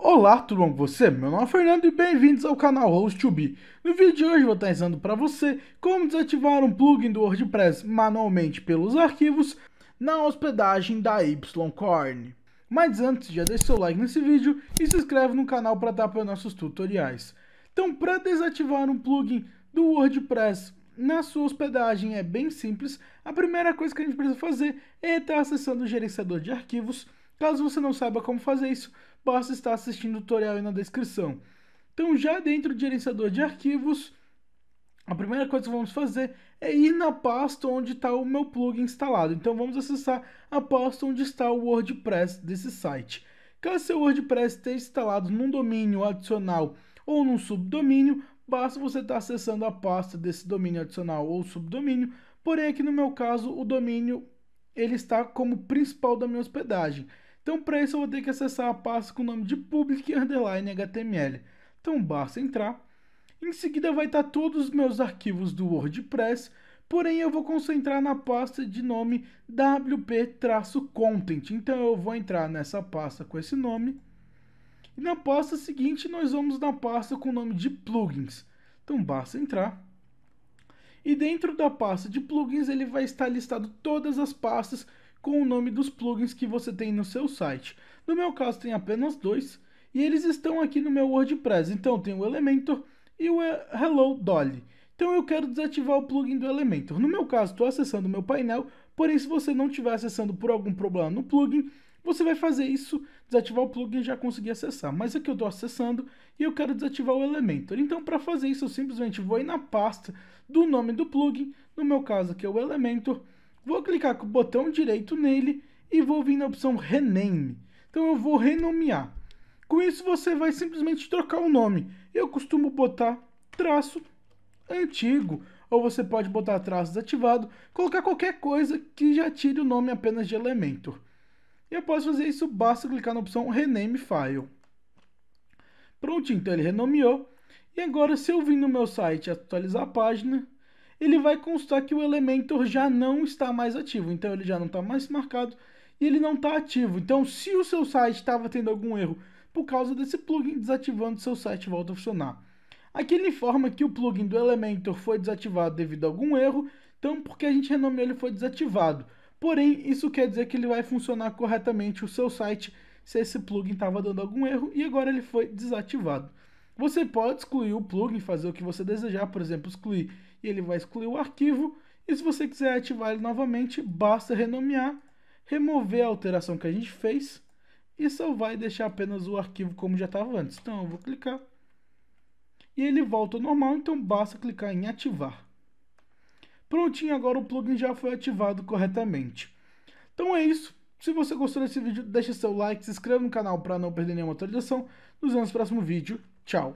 Olá, tudo bom com você? Meu nome é Fernando e bem-vindos ao canal Host2B. No vídeo de hoje vou estar ensinando para você como desativar um plugin do WordPress manualmente pelos arquivos na hospedagem da YCorn. Mas antes, já deixa seu like nesse vídeo e se inscreve no canal para estar para nossos tutoriais. Então, para desativar um plugin do WordPress na sua hospedagem é bem simples. A primeira coisa que a gente precisa fazer é estar acessando o gerenciador de arquivos Caso você não saiba como fazer isso, basta estar assistindo o tutorial aí na descrição. Então, já dentro do gerenciador de arquivos, a primeira coisa que vamos fazer é ir na pasta onde está o meu plugin instalado. Então, vamos acessar a pasta onde está o WordPress desse site. Caso seu WordPress esteja instalado num domínio adicional ou num subdomínio, basta você estar acessando a pasta desse domínio adicional ou subdomínio, porém aqui no meu caso o domínio ele está como principal da minha hospedagem. Então, para isso, eu vou ter que acessar a pasta com o nome de public underline html. Então, basta entrar. Em seguida, vai estar tá todos os meus arquivos do WordPress, porém, eu vou concentrar na pasta de nome wp-content. Então, eu vou entrar nessa pasta com esse nome. E na pasta seguinte, nós vamos na pasta com o nome de plugins. Então, basta entrar. E dentro da pasta de plugins, ele vai estar listado todas as pastas com o nome dos plugins que você tem no seu site. No meu caso tem apenas dois e eles estão aqui no meu WordPress. Então tem o Elementor e o eh, Hello Dolly. Então eu quero desativar o plugin do Elementor. No meu caso estou acessando o meu painel, porém se você não estiver acessando por algum problema no plugin, você vai fazer isso, desativar o plugin e já conseguir acessar. Mas aqui é eu estou acessando e eu quero desativar o Elementor. Então, para fazer isso, eu simplesmente vou aí na pasta do nome do plugin. No meu caso aqui é o Elementor. Vou clicar com o botão direito nele e vou vir na opção Rename. Então eu vou renomear. Com isso você vai simplesmente trocar o nome. Eu costumo botar traço antigo, ou você pode botar traço desativado, colocar qualquer coisa que já tire o nome apenas de Elementor. E após fazer isso, basta clicar na opção Rename File. Prontinho, então ele renomeou. E agora se eu vir no meu site atualizar a página, ele vai constar que o Elementor já não está mais ativo. Então ele já não está mais marcado e ele não está ativo. Então se o seu site estava tendo algum erro por causa desse plugin, desativando seu site volta a funcionar. Aqui ele informa que o plugin do Elementor foi desativado devido a algum erro, então porque a gente renomeou ele foi desativado. Porém, isso quer dizer que ele vai funcionar corretamente o seu site se esse plugin estava dando algum erro e agora ele foi desativado. Você pode excluir o plugin, fazer o que você desejar, por exemplo, excluir, e ele vai excluir o arquivo. E se você quiser ativar ele novamente, basta renomear, remover a alteração que a gente fez e só vai deixar apenas o arquivo como já estava antes. Então eu vou clicar e ele volta ao normal, então basta clicar em ativar. Prontinho, agora o plugin já foi ativado corretamente. Então é isso. Se você gostou desse vídeo, deixa seu like, se inscreva no canal para não perder nenhuma atualização. Nos vemos no próximo vídeo. Tchau.